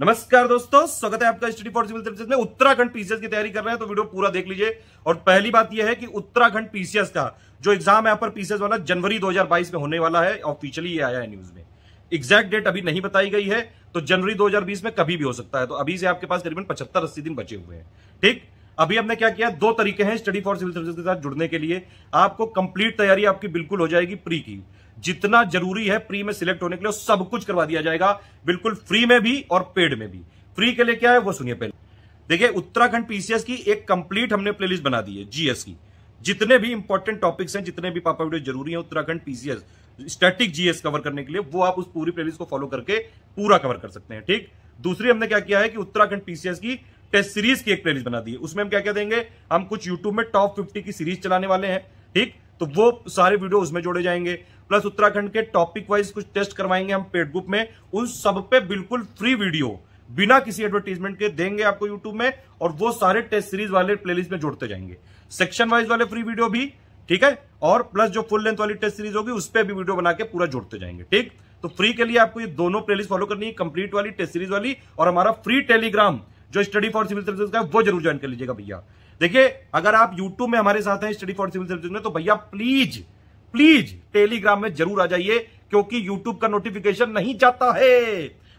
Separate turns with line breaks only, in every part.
नमस्कार दोस्तों स्वागत है आपका स्टडी फॉर सिविल सर्विस में उत्तराखंड पीसीएस की तैयारी कर रहे हैं तो वीडियो पूरा देख लीजिए और पहली बात यह है कि उत्तराखंड पीसीएस का जो एग्जाम है यहाँ पर पीसीएस वाला जनवरी 2022 में होने वाला है ऑफिशियली ये आया है न्यूज में एग्जैक्ट डेट अभी नहीं बताई गई है तो जनवरी दो में कभी भी हो सकता है तो अभी से आपके पास करीबन पचहत्तर अस्सी दिन बचे हुए हैं ठीक अभी हमने क्या किया दो तरीके हैं स्टडी फॉर सिविल सर्विस के साथ जुड़ने के लिए आपको कंप्लीट तैयारी आपकी बिल्कुल हो जाएगी प्री की जितना जरूरी है प्री में सिलेक्ट होने के लिए सब कुछ करवा दिया जाएगा बिल्कुल फ्री में भी और पेड में भी फ्री के लिए क्या है वो सुनिए पहले देखिए उत्तराखंड पीसीएस की एक कंप्लीट हमने प्लेलिस्ट बना दी है जीएस की जितने भी इंपॉर्टेंट टॉपिक्स हैं जितने भी पापा वीडियो जरूरी है Uttarakhand PCS static GS cover करने के लिए वो आप उस पूरी प्लेलिस्ट को फॉलो करके पूरा कवर कर सकते हैं ठीक दूसरी हमने क्या किया है कि उत्तराखंड पीसीएस की टेस्ट सीरीज की एक प्लेलिस्ट बना दी है उसमें हम क्या क्या देंगे हम कुछ यूट्यूब में टॉप फिफ्टी की सीरीज चलाने वाले हैं ठीक तो वो सारे वीडियो उसमें जोड़े जाएंगे प्लस उत्तराखंड के टॉपिक वाइज कुछ टेस्ट करवाएंगे हम पेड ग्रुप में उन सब पे बिल्कुल फ्री वीडियो बिना किसी एडवर्टीजमेंट के देंगे आपको यूट्यूब में और वो सारे टेस्ट सीरीज वाले प्लेलिस्ट में जोड़ते जाएंगे सेक्शन वाइज वाले फ्री वीडियो भी ठीक है और प्लस जो फुल लेंथ वाली टेस्ट सीरीज होगी उस पर भी वीडियो बना के पूरा जोड़ते जाएंगे ठीक तो फ्री के लिए आपको ये दोनों प्लेलिस्ट फॉलो करनी है कंप्लीट वाली टेस्ट सीरीज वाली और हमारा फ्री टेलीग्राम जो स्टडी फॉर सिविल सर्विस का वो जरूर ज्वाइन कर लीजिएगा भैया देखिए अगर आप यूट्यूब में हमारे साथ हैं स्टडी फॉर सिविल सर्विस में तो भैया प्लीज प्लीज टेलीग्राम में जरूर आ जाइए क्योंकि यूट्यूब का नोटिफिकेशन नहीं जाता है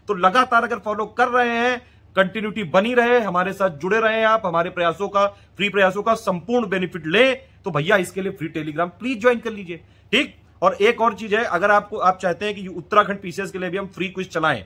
तो लगातार अगर फॉलो कर रहे हैं कंटिन्यूटी बनी रहे हमारे साथ जुड़े रहे आप हमारे प्रयासों का फ्री प्रयासों का संपूर्ण बेनिफिट ले तो भैया इसके लिए फ्री टेलीग्राम प्लीज ज्वाइन कर लीजिए ठीक और एक और चीज है अगर आपको आप चाहते हैं कि उत्तराखंड पीसीएस के लिए भी हम फ्री क्विज चलाएं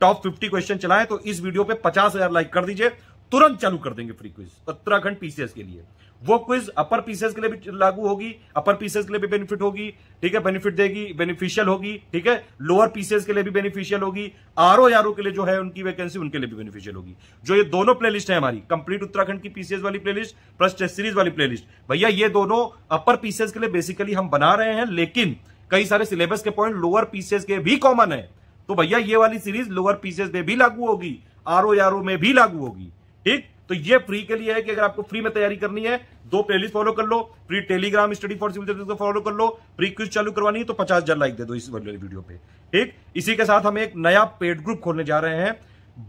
टॉप फिफ्टी क्वेश्चन चलाएं तो इस वीडियो पे पचास हजार लाइक कर दीजिए तुरंत चालू कर देंगे फ्री क्विज उत्तराखंड पीसीएस के लिए वो क्विज अपर पीसीएस के लिए भी लागू होगी अपर पीसीएस के लिए भी बेनिफिट होगी ठीक है बेनिफिट देगी बेनिफिशियल होगी ठीक है लोअर पीसीएस के लिए भी बेनिफिशियल होगी आरओ यारो के लिए जो है उनकी वैकेंसी उनके लिए भी बेनिफिशियल होगी जो ये दोनों प्लेलिस्ट है हमारी कंप्लीट उत्तराखंड की पीसीएस वाली प्लेलिस्ट प्लस टेस्ट सीरीज वाली प्लेलिस्ट भैया ये दोनों अपर पीसीएस के लिए बेसिकली हम बना रहे हैं लेकिन कई सारे सिलेबस के पॉइंट लोअर पीसीएस के भी कॉमन है तो भैया ये वाली सीरीज लोअर पीसेस में भी लागू होगी आरओ आरओ में भी लागू होगी ठीक तो ये फ्री के लिए है कि अगर आपको फ्री में तैयारी करनी है दो प्लेलिस्ट फॉलो कर लो free Telegram study for civil service को फॉलो कर लो फ्री क्विज चालू करवानी है तो पचास हजार लाइक दे दो इस वीडियो पे ठीक इसी के साथ हम एक नया पेड ग्रुप खोलने जा रहे हैं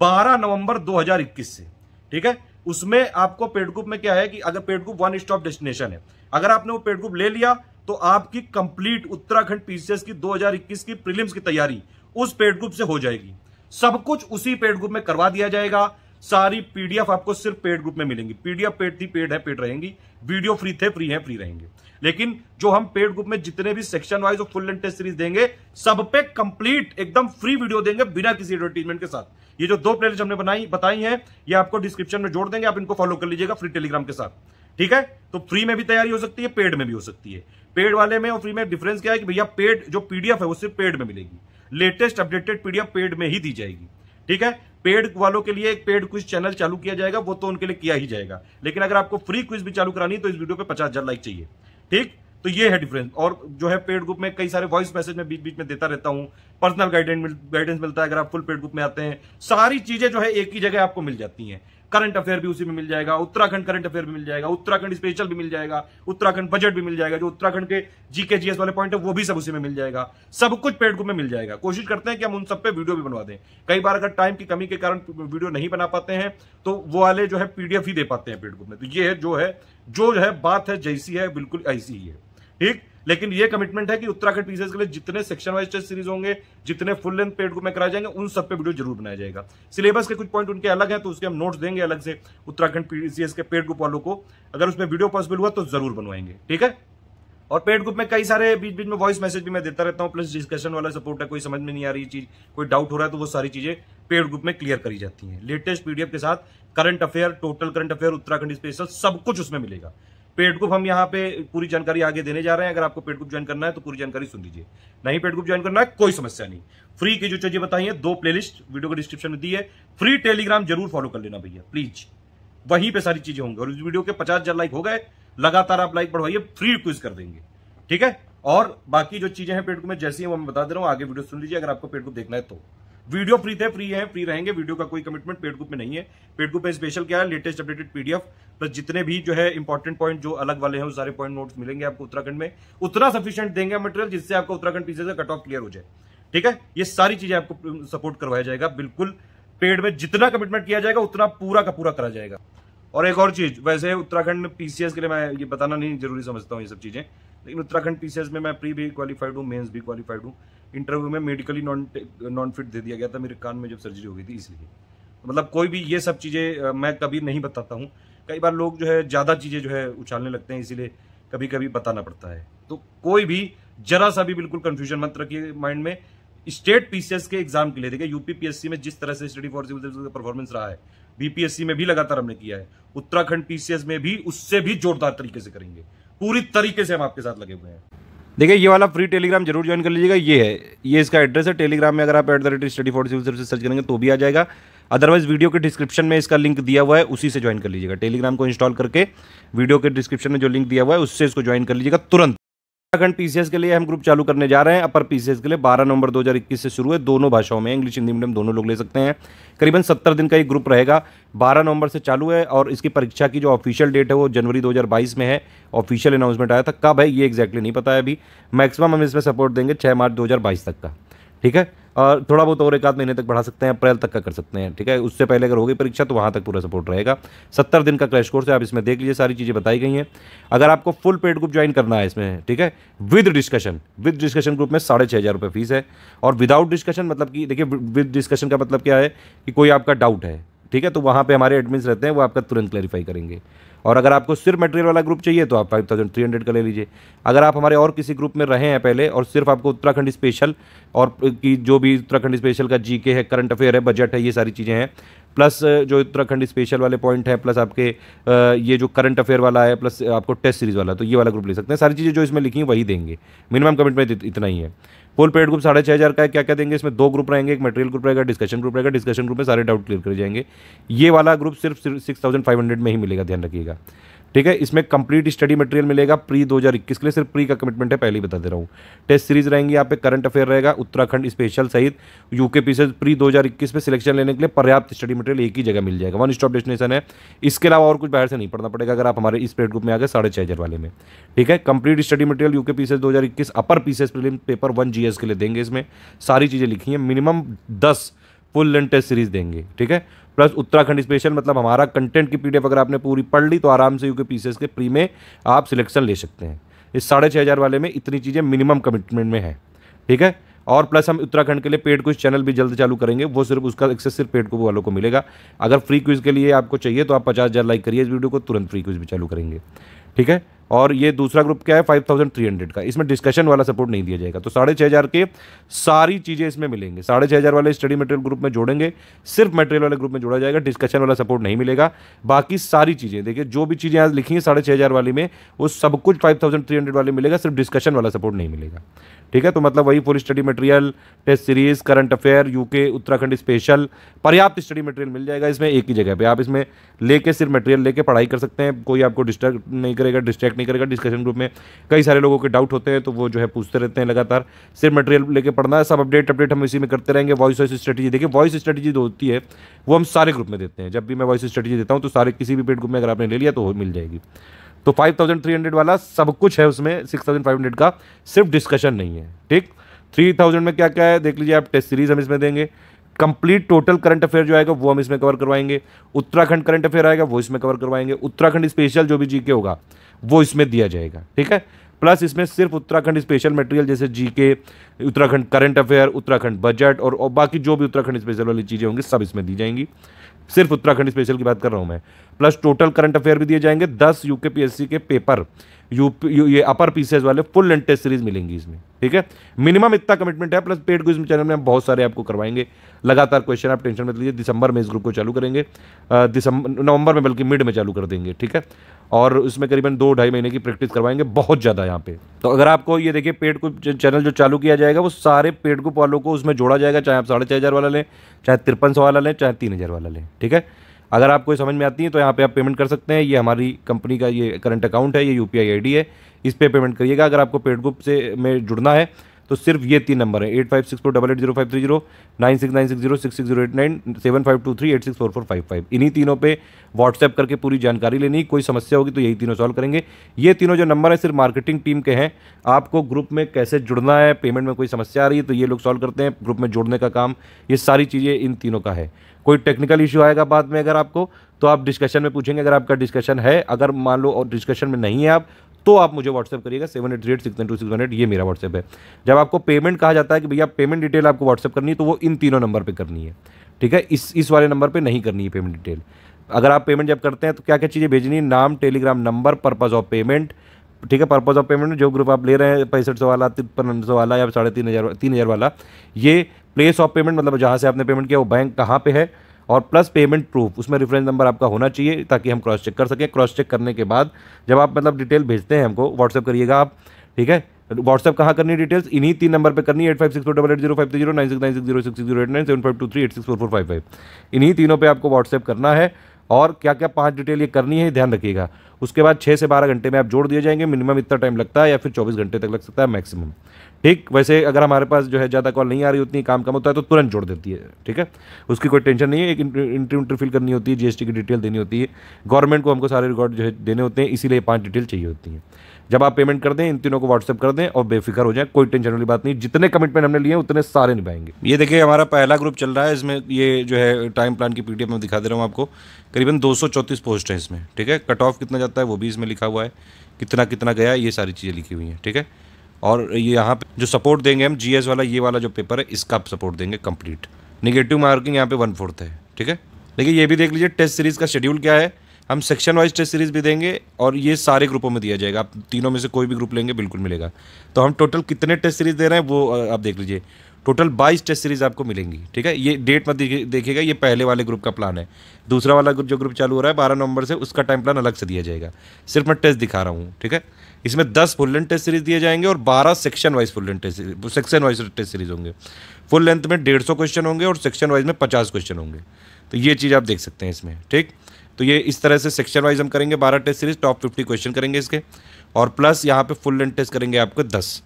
बारह नवंबर 2021 से ठीक है उसमें आपको पेड ग्रुप में क्या है कि अगर paid group one stop destination है अगर आपने वो पेड ग्रुप ले लिया तो आपकी कंप्लीट उत्तराखंड पीसीएस की 2021 की प्रीलिम्स की तैयारी उस पेड ग्रुप से हो जाएगी सब कुछ उसी पेड ग्रुप में करवा दिया जाएगा सारी पीडीएफ आपको सिर्फ पेड ग्रुप में मिलेंगी पीडीएफ पेड थी पेड है पेड रहेंगी वीडियो फ्री थे फ्री है फ्री रहेंगे लेकिन जो हम पेड ग्रुप में जितने भी सेक्शन वाइज और फुल एंड टेस्ट सीरीज देंगे सब पे कंप्लीट एकदम फ्री वीडियो देंगे बिना किसी एडवर्टीजमेंट के साथ ये जो दो प्लेलिस्ट हमने बनाई बताई है ये आपको डिस्क्रिप्शन में जोड़ देंगे आप इनको फॉलो कर लीजिएगा फ्री टेलीग्राम के साथ ठीक है तो फ्री में भी तैयारी हो सकती है पेड में भी हो सकती है पेड वाले में और फ्री में डिफरेंस क्या है कि भैया पेड जो पीडीएफ है वो सिर्फ पेड में मिलेगी लेटेस्ट अपडेटेड पीडीएफ पेड में ही दी जाएगी ठीक है पेड वालों के लिए एक पेड क्विज चैनल चालू किया जाएगा वो तो उनके लिए किया ही जाएगा लेकिन अगर आपको फ्री क्विज भी चालू करानी है तो इस वीडियो पे पचास हजार लाइक चाहिए ठीक तो ये है डिफरेंस और जो है पेड ग्रुप में कई सारे वॉइस मैसेज में बीच बीच में देता रहता हूं पर्सनल गाइडेंस गाइडेंस मिलता है अगर आप फुल पेड ग्रुप में आते हैं सारी चीजें जो है एक ही जगह आपको मिल जाती हैं करंट अफेयर भी उसी में मिल जाएगा उत्तराखंड करंट अफेयर भी मिल जाएगा उत्तराखंड स्पेशल भी मिल जाएगा उत्तराखंड बजट भी मिल जाएगा जो उत्तराखंड के जीके जीएस वाले पॉइंट है वो भी सब उसी में मिल जाएगा सब कुछ पेड ग्रुप में मिल जाएगा कोशिश करते हैं कि हम उन सब पे वीडियो भी बनवा दें कई बार अगर टाइम की कमी के कारण वीडियो नहीं बना पाते हैं तो वो वाले जो है पीडीएफ ही दे पाते हैं पेड ग्रुप में तो ये है जो है जो है बात है जैसी है बिल्कुल ऐसी ही है ठीक लेकिन ये कमिटमेंट है कि उत्तराखंड पीसीएस के लिए जितने सेक्शन वाइज टेस्ट सीरीज होंगे जितने फुल लेंथ पेड को मैं कराए जाएंगे उन सब पे वीडियो जरूर बनाया जाएगा सिलेबस के कुछ पॉइंट उनके अलग है तो उसके हम नोट्स देंगे अलग से उत्तराखंड पीसीएस के पेड ग्रुप वालों को अगर उसमें वीडियो पॉसिबल हुआ तो जरूर बनवाएंगे ठीक है और पेड ग्रुप में कई सारे बीच बीच में वॉइस मैसेज भी मैं देता रहता हूँ प्लस डिस्कशन वाला सपोर्ट है कोई समझ में नहीं आ रही चीज कोई डाउट हो रहा है तो वो सारी चीजें पेड ग्रुप में क्लियर करी जाती हैं लेटेस्ट पीडीएफ के साथ current affair total current affair Uttarakhand special सब कुछ उसमें मिलेगा पेड ग्रुप हम यहाँ पे पूरी जानकारी आगे देने जा रहे हैं अगर आपको पेड ग्रुप ज्वाइन करना है तो पूरी जानकारी सुन लीजिए नहीं पेड ग्रुप ज्वाइन करना है कोई समस्या नहीं फ्री की जो चीजें बताई है दो प्लेलिस्ट वीडियो को डिस्क्रिप्शन में दी है फ्री टेलीग्राम जरूर फॉलो कर लेना भैया प्लीज वहीं पे सारी चीजें होंगी और इस वीडियो के पचास हजार लाइक हो गए लगातार आप लाइक बढ़वाइए फ्री क्विज कर देंगे ठीक है और बाकी जो चीजें हैं पेड ग्रुप में जैसी है वो मैं बता दे रहा हूँ आगे वीडियो सुन लीजिए अगर आपको पेड ग्रुप देखना है तो वीडियो फ्री थे फ्री है फ्री रहेंगे वीडियो का कोई कमिटमेंट पेड ग्रुप में नहीं है पेड ग्रुप में स्पेशल क्या है लेटेस्ट अपडेटेड पीडीएफ प्लस जितने भी जो है इंपॉर्टेंट पॉइंट जो अलग वाले हैं वो सारे पॉइंट नोट्स मिलेंगे आपको उत्तराखंड में उतना सफिशियंट देंगे मटेरियल जिससे आपका उत्तराखंड पीछे से कट ऑफ क्लियर हो जाए ठीक है ये सारी चीजें आपको सपोर्ट uh, करवाया जाएगा बिल्कुल पेड में जितना कमिटमेंट किया जाएगा उतना पूरा का पूरा करा जाएगा और एक और चीज़ वैसे उत्तराखंड पीसीएस के लिए मैं ये बताना नहीं जरूरी समझता हूँ ये सब चीज़ें लेकिन उत्तराखंड पीसीएस में मैं प्री भी क्वालिफाइड हूँ मेंस भी क्वालिफाइड हूँ इंटरव्यू में मेडिकली नॉन नॉन फिट दे दिया गया था मेरे कान में जब सर्जरी हो गई थी इसलिए मतलब कोई भी ये सब चीज़ें मैं कभी नहीं बताता हूँ कई बार लोग जो है ज़्यादा चीज़ें जो है उछालने लगते हैं इसीलिए कभी कभी बताना पड़ता है तो कोई भी जरा सा भी बिल्कुल कन्फ्यूजन मत रखिए माइंड में स्टेट पीसीएस के एग्जाम के लिए देखिए यूपी में जिस तरह से स्टडी फॉर सिविल सर्विस का परफॉर्मेंस रहा है बीपीएससी में भी लगातार हमने किया है उत्तराखंड पीसीएस में भी उससे भी जोरदार तरीके से करेंगे पूरी तरीके से हम आपके साथ लगे हुए हैं देखिए ये वाला फ्री टेलीग्राम जरूर ज्वाइन कर लीजिएगा ये है ये इसका एड्रेस है टेलीग्राम में अगर आप at the rate study for civil service search करेंगे तो भी आ जाएगा अदरवाइज वीडियो के डिस्क्रिप्शन में इसका लिंक दिया हुआ है उसी से ज्वाइन कर लीजिएगा टेलीग्राम को इंस्टॉल करके वीडियो के डिस्क्रिप्शन में जो लिंक दिया हुआ है उससे इसको ज्वाइन कर लीजिएगा तुरंत उत्तराखंड पीसीएस के लिए हम ग्रुप चालू करने जा रहे हैं अपर पीसीएस के लिए 12 नवंबर 2021 से शुरू है दोनों भाषाओं में इंग्लिश हिंदी मीडियम दोनों लोग ले सकते हैं करीबन 70 दिन का ये ग्रुप रहेगा 12 नवंबर से चालू है और इसकी परीक्षा की जो ऑफिशियल डेट है वो जनवरी 2022 में है ऑफिशियल अनाउंसमेंट आया था कब है ये एक्जैक्टली नहीं पता है अभी मैक्सिमम हम इसमें सपोर्ट देंगे छः मार्च दो तक का ठीक है और थोड़ा बहुत और एक आध महीने तक बढ़ा सकते हैं अप्रैल तक का कर सकते हैं ठीक है उससे पहले अगर होगी परीक्षा तो वहाँ तक पूरा सपोर्ट रहेगा सत्तर दिन का क्रैश कोर्स है आप इसमें देख लीजिए सारी चीज़ें बताई गई हैं अगर आपको फुल पेड ग्रुप ज्वाइन करना है इसमें ठीक है with discussion with discussion group में साढ़े छः हज़ार रुपये फीस है और विदाउट डिस्कशन मतलब कि देखिए विद डिस्कशन का मतलब क्या है कि कोई आपका डाउट है ठीक है तो वहाँ पे हमारे एडमिन्स रहते हैं वो आपका तुरंत क्लैरिफाई करेंगे और अगर आपको सिर्फ मटेरियल वाला ग्रुप चाहिए तो आप फाइव थाउजेंड थ्री हंड्रेड का ले लीजिए अगर आप हमारे और किसी ग्रुप में रहे हैं पहले और सिर्फ आपको उत्तराखंड स्पेशल और की जो भी उत्तराखंड स्पेशल का जी है करंट अफेयर है बजट है ये सारी चीज़ें हैं प्लस जो उत्तराखंड स्पेशल वाले पॉइंट है प्लस आपके ये जो करंट अफेयर वाला है प्लस आपको टेस्ट सीरीज़ वाला तो ये वाला ग्रुप ले सकते हैं सारी चीज़ें जो इसमें लिखी हैं वही देंगे मिनिमम कमिटमेंट इतना ही है पोल पेड ग्रुप साढ़े छः हज़ार का है क्या क्या देंगे इसमें दो ग्रुप रहेंगे एक मटेरियल ग्रुप रहेगा डिस्कशन ग्रुप रहेगा डिस्कशन ग्रुप में सारे डाउट क्लियर कर जाएंगे ये वाला ग्रुप सिर्फ सिक्स थाउजेंड फाइव हंड्रेड में ही मिलेगा ध्यान रखिएगा ठीक है इसमें कंप्लीट स्टडी मटेरियल मिलेगा प्री 2021 के लिए सिर्फ प्री का कमिटमेंट है पहले ही बता दे रहा हूँ टेस्ट सीरीज रहेंगी यहाँ पे करंट अफेयर रहेगा उत्तराखंड स्पेशल सहित यूके पीसेज प्री 2021 में सिलेक्शन लेने के लिए पर्याप्त स्टडी मटेरियल एक ही जगह मिल जाएगा वन स्टॉप डेस्टिनेशन है इसके अलावा और कुछ बाहर से नहीं पढ़ना पड़ेगा अगर आप हमारे इस पेड ग्रुप में आ गए साढ़े छः हज़ार वाले में ठीक है complete study material UK PCS दो अपर पीसेज पेपर वन जी के लिए देंगे इसमें सारी चीज़ें लिखी हैं मिनिमम दस फुल लेंथ टेस्ट सीरीज देंगे ठीक है प्लस उत्तराखंड स्पेशल मतलब हमारा कंटेंट की पीडीएफ अगर आपने पूरी पढ़ ली तो आराम से यूके पीसीएस के प्री में आप सिलेक्शन ले सकते हैं इस साढ़े छः हज़ार वाले में इतनी चीज़ें मिनिमम कमिटमेंट में है ठीक है और प्लस हम उत्तराखंड के लिए पेड क्विज चैनल भी जल्द चालू करेंगे वो सिर्फ उसका एक्सेस सिर्फ पेड क्विज वालों को मिलेगा अगर फ्री क्विज के लिए आपको चाहिए तो आप पचास हज़ार लाइक करिए इस वीडियो को तुरंत फ्री क्विज भी चालू करेंगे ठीक है और ये दूसरा ग्रुप क्या है फाइव थाउजेंड थ्री हंड्रेड का इसमें डिस्कशन वाला सपोर्ट नहीं दिया जाएगा तो साढ़े छः हज़ार के सारी चीज़ें इसमें मिलेंगे साढ़े छः हज़ार वाले स्टडी मटेरियल ग्रुप में जोड़ेंगे सिर्फ मटेरियल वाले ग्रुप में जोड़ा जाएगा डिस्कशन वाला सपोर्ट नहीं मिलेगा बाकी सारी चीज़ें देखिए जो भी चीज़ें आज लिखी हैं साढ़े छः हज़ार वाली में वो सब कुछ फाइव थाउजेंड थ्री हंड्रेड वाले मिलेगा सिर्फ डिस्कशन वाला सपोर्ट नहीं मिलेगा ठीक है तो मतलब वही full study material test series current affair UK Uttarakhand special पर्याप्त स्टडी मटेरियल मिल जाएगा इसमें एक ही जगह पे आप इसमें लेके सिर्फ मटेरियल लेके पढ़ाई कर सकते हैं कोई आपको डिस्ट्रैक्ट नहीं करेगा डिस्ट्रैक्ट नहीं करेगा डिस्कशन ग्रुप में कई सारे लोगों के डाउट होते हैं तो वो जो है पूछते रहते हैं लगातार सिर्फ मटेरियल लेके पढ़ना है सब अपडेट अपडेट हम इसी में करते रहेंगे वॉइस वॉइस स्ट्रेटेजी देखिए वॉइस स्ट्रेटेजी जो होती है वो हम सारे ग्रुप में देते हैं जब भी मैं वॉइस स्ट्रेटेजी देता हूँ तो सारे किसी भी पेड ग्रुप में अगर आपने ले लिया तो मिल जाएगी तो हंड्रेड वाला सब कुछ है उसमें हंड्रेड का सिर्फ डिस्कशन नहीं है ठीक थाउजेंड में क्या क्या है देख लीजिए आप टेस्ट सीरीज़ हम इसमें देंगे कंप्लीट टोटल करंट अफेयर जो आएगा वो हम इसमें कवर करवाएंगे उत्तराखंड करंट अफेयर आएगा वो इसमें कवर करवाएंगे उत्तराखंड स्पेशल जो भी जीके होगा वो इसमें दिया जाएगा ठीक है प्लस इसमें सिर्फ उत्तराखंड स्पेशल मटेरियल जैसे GK Uttarakhand current affair Uttarakhand budget और, और बाकी जो भी उत्तराखंड स्पेशल वाली चीज़ें होंगी सब इसमें दी जाएंगी सिर्फ उत्तराखंड स्पेशल की बात कर रहा हूँ मैं प्लस टोटल करंट अफेयर भी दिए जाएंगे दस यूके पीएससी के पेपर यू, ये अपर पीसेज वाले फुल एंड टेस्ट सीरीज मिलेंगी इसमें ठीक है मिनिमम इतना कमिटमेंट है प्लस पेड क्विज चैनल में हम बहुत सारे आपको करवाएंगे लगातार क्वेश्चन आप टेंशन मत लीजिए दिसंबर में इस ग्रुप को चालू करेंगे दिसंबर नवंबर में बल्कि मिड में चालू कर देंगे ठीक है और उसमें करीबन दो ढाई महीने की प्रैक्टिस करवाएंगे बहुत ज़्यादा यहाँ पे तो अगर आपको ये देखिए पेड को चैनल जो चालू किया जाएगा वो सारे पेड ग्रुप वालों को उसमें जोड़ा जाएगा चाहे आप साढ़े छः हज़ार वाला लें चाहे तिरपन सौ वाला लें चाहे तीन हज़ार वाला लें ठीक है अगर आपको समझ में आती है तो यहाँ पे आप पेमेंट कर सकते हैं ये हमारी कंपनी का ये करंट अकाउंट है ये यू पी है इस पर पे पेमेंट करिएगा अगर आपको पेड ग्रुप से में जुड़ना है तो सिर्फ ये तीन नंबर है eight five six four double eight zero five three zero nine six nine six zero six six zero eight nine seven five two three eight six four four five five इन्हीं तीनों पे WhatsApp करके पूरी जानकारी लेनी कोई समस्या होगी तो यही तीनों सॉल्व करेंगे ये तीनों जो नंबर है सिर्फ मार्केटिंग टीम के हैं आपको ग्रुप में कैसे जुड़ना है पेमेंट में कोई समस्या आ रही है तो ये लोग सॉल्व करते हैं ग्रुप में जुड़ने का काम ये सारी चीज़ें इन तीनों का है कोई टेक्निकल इशू आएगा बाद में अगर आपको तो आप डिस्कशन में पूछेंगे अगर आपका डिस्कशन है अगर मान लो और डिस्कशन में नहीं है आप तो आप मुझे व्हाट्सअप करिएगा seven eight three eight six two six eight ये मेरा व्हाट्सअप है जब आपको पेमेंट कहा जाता है कि भैया पेमेंट डिटेल आपको व्हाट्सअप करनी है तो वो इन तीनों नंबर पर करनी है ठीक है इस इस वाले नंबर पर नहीं करनी है पेमेंट डिटेल अगर आप पेमेंट जब करते हैं तो क्या क्या चीज़ें भेजनी है नाम Telegram number purpose of payment ठीक है पर्पज़ ऑफ पेमेंट जो ग्रुप आप ले रहे हैं पैंसठ सौ वाला तिरपन सौ वाला या साढ़े तीन हज़ार तीन हज़ार वाला ये प्लेस ऑफ पेमेंट मतलब जहाँ से आपने पेमेंट किया वो बैंक कहाँ पे है और प्लस पेमेंट प्रूफ उसमें रेफरेंस नंबर आपका होना चाहिए ताकि हम क्रॉस चेक कर सकें क्रॉस चेक करने के बाद जब आप मतलब डिटेल भेजते हैं हमको व्हाट्सअप करिएगा आप ठीक है व्हाट्सअप कहाँ करनी डिटेल्स इन्हीं तीन नंबर पे करनी है eight five six four double eight zero five zero nine six nine six zero six zero eight nine seven five two three eight six four four five five इन्हीं तीनों पे आपको व्हाट्सअप करना है और क्या क्या पांच डिटेल ये करनी है ध्यान रखिएगा उसके बाद छः से बारह घंटे में आप जोड़ दिए जाएंगे मिनिमम इतना टाइम लगता है या फिर चौबीस घंटे तक लग सकता है मैक्सिमम ठीक वैसे अगर हमारे पास जो है ज़्यादा कॉल नहीं आ रही उतनी काम कम होता है तो तुरंत जोड़ देती है ठीक है उसकी कोई टेंशन नहीं है एक इंटरव्यू इंटरफिल फिल करनी होती है जीएसटी की डिटेल देनी होती है गवर्नमेंट को हमको सारे रिकॉर्ड जो है देने होते हैं इसीलिए पाँच डिटेल चाहिए होती हैं जब आप पेमेंट कर दें इन तीनों को व्हाट्सअप कर दें और बेफिक्र हो जाए कोई टेंशन वाली बात नहीं जितने कमिटमेंट हमने लिए हैं उतने सारे निभाएंगे ये देखिए हमारा पहला ग्रुप चल रहा है इसमें ये जो है टाइम प्लान की पीडीएफ में दिखा दे रहा हूँ आपको करीबन दो पोस्ट हैं इसमें ठीक है कट ऑफ कितना जाता है वो भी इसमें लिखा हुआ है कितना कितना गया ये सारी चीज़ें लिखी हुई हैं ठीक है और यहाँ पे जो सपोर्ट देंगे हम जीएस वाला ये वाला जो पेपर है इसका सपोर्ट देंगे कंप्लीट निगेटिव मार्किंग यहाँ पे वन फोर्थ है ठीक है देखिए ये भी देख लीजिए टेस्ट सीरीज़ का शेड्यूल क्या है हम सेक्शन वाइज टेस्ट सीरीज़ भी देंगे और ये सारे ग्रुपों में दिया जाएगा आप तीनों में से कोई भी ग्रुप लेंगे बिल्कुल मिलेगा तो हम टोटल कितने टेस्ट सीरीज़ दे रहे हैं वो आप देख लीजिए टोटल बाईस टेस्ट सीरीज़ आपको मिलेंगी ठीक है ये डेट मत देखिएगा ये पहले वाले ग्रुप का प्लान है दूसरा वाला जो ग्रुप चालू हो रहा है बारह नवंबर से उसका टाइम प्लान अलग से दिया जाएगा सिर्फ मैं टेस्ट दिखा रहा हूँ ठीक है इसमें दस फुल लेंथ टेस्ट सीरीज़ दिए जाएंगे और बारह section wise full length test section wise test series होंगे फुल लेंथ में डेढ़ सौ क्वेश्चन होंगे और सेक्शन वाइज में पचास क्वेश्चन होंगे तो ये चीज़ आप देख सकते हैं इसमें ठीक तो ये इस तरह से सेक्शन वाइज हम करेंगे बारह test series top fifty question करेंगे इसके और प्लस यहाँ पे फुल लेंथ टेस्ट करेंगे आपको दस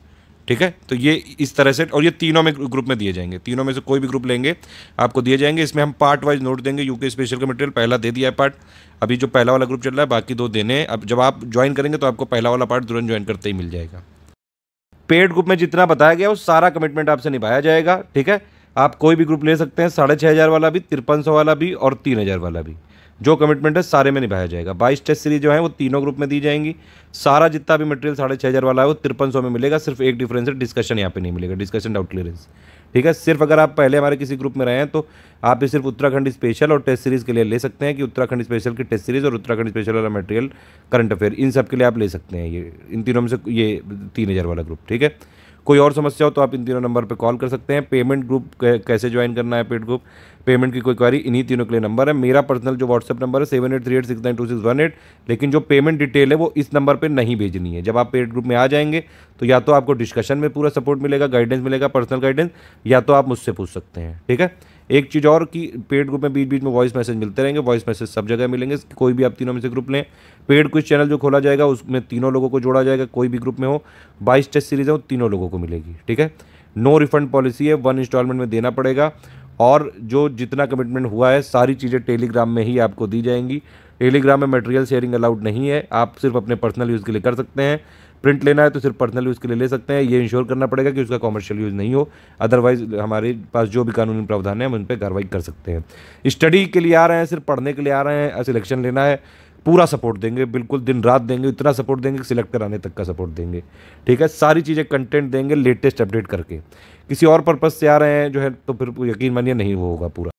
ठीक है तो ये इस तरह से और ये तीनों में ग्रुप में दिए जाएंगे तीनों में से कोई भी ग्रुप लेंगे आपको दिए जाएंगे इसमें हम पार्ट वाइज नोट देंगे यूके स्पेशल का मटेरियल पहला दे दिया है पार्ट अभी जो पहला वाला ग्रुप चल रहा है बाकी दो देने अब जब आप ज्वाइन करेंगे तो आपको पहला वाला पार्ट तुरंत ज्वाइन करते ही मिल जाएगा पेड ग्रुप में जितना बताया गया वो सारा कमिटमेंट आपसे निभाया जाएगा ठीक है आप कोई भी ग्रुप ले सकते हैं साढ़े छः हज़ार वाला भी तिरपन सौ वाला भी और तीन हज़ार वाला भी जो कमिटमेंट है सारे में निभाया जाएगा बाईस टेस्ट सीरीज जो है वो तीनों ग्रुप में दी जाएंगी सारा जितना भी मटेरियल साढ़े छः हज़ार वाला है वो तिरपन सौ में मिलेगा सिर्फ एक डिफरेंस है डिस्कशन यहाँ पे नहीं मिलेगा डिस्कशन डाउट क्लियरेंस ठीक है सिर्फ अगर आप पहले हमारे किसी ग्रुप में रहे हैं तो आप ये सिर्फ उत्तराखंड स्पेशल और टेस्ट सीरीज़ के लिए ले सकते हैं कि उत्तराखंड स्पेशल की टेस्ट सीरीज़ और उत्तराखंड स्पेशल वाला मटेरियल करंट अफेयर इन सब के लिए आप ले सकते हैं ये इन तीनों में से ये तीन हज़ार वाला ग्रुप ठीक है कोई और समस्या हो तो आप इन तीनों नंबर पर कॉल कर सकते हैं पेमेंट ग्रुप कैसे ज्वाइन करना है पेड ग्रुप पेमेंट की कोई क्वारी इन्हीं तीनों के लिए नंबर है मेरा पर्सनल जो व्हाट्सअप नंबर है seven eight three eight six nine two six one eight लेकिन जो पेमेंट डिटेल है वो इस नंबर पर नहीं भेजनी है जब आप पेड ग्रुप में आ जाएंगे तो या तो आपको डिस्कशन में पूरा सपोर्ट मिलेगा गाइडेंस मिलेगा पर्सनल गाइडेंस या तो आप मुझसे पूछ सकते हैं ठीक है एक चीज़ और कि पेड ग्रुप में बीच बीच में वॉइस मैसेज मिलते रहेंगे वॉइस मैसेज सब जगह मिलेंगे कोई भी आप तीनों में से ग्रुप लें पेड कुछ चैनल जो खोला जाएगा उसमें तीनों लोगों को जोड़ा जाएगा कोई भी ग्रुप में हो बाईस टेस्ट सीरीज़ है वो तीनों लोगों को मिलेगी ठीक है नो रिफंड पॉलिसी है वन इंस्टॉलमेंट में देना पड़ेगा और जो जितना कमिटमेंट हुआ है सारी चीज़ें टेलीग्राम में ही आपको दी जाएंगी टेलीग्राम में मटेरियल शेयरिंग अलाउड नहीं है आप सिर्फ अपने पर्सनल यूज़ के लिए कर सकते हैं प्रिंट लेना है तो सिर्फ पर्सनल यूज़ के लिए ले सकते हैं ये इंश्योर करना पड़ेगा कि उसका कॉमर्शियल यूज़ नहीं हो अदरवाइज हमारे पास जो भी कानूनी प्रावधान है हम उन पर कार्रवाई कर सकते हैं स्टडी के लिए आ रहे हैं सिर्फ पढ़ने के लिए आ रहे हैं सिलेक्शन लेना है पूरा सपोर्ट देंगे बिल्कुल दिन रात देंगे इतना सपोर्ट देंगे कि सिलेक्ट कराने तक का सपोर्ट देंगे ठीक है सारी चीज़ें कंटेंट देंगे लेटेस्ट अपडेट करके किसी और पर्पज़ से आ रहे हैं जो है तो फिर यकीन मानिए नहीं होगा पूरा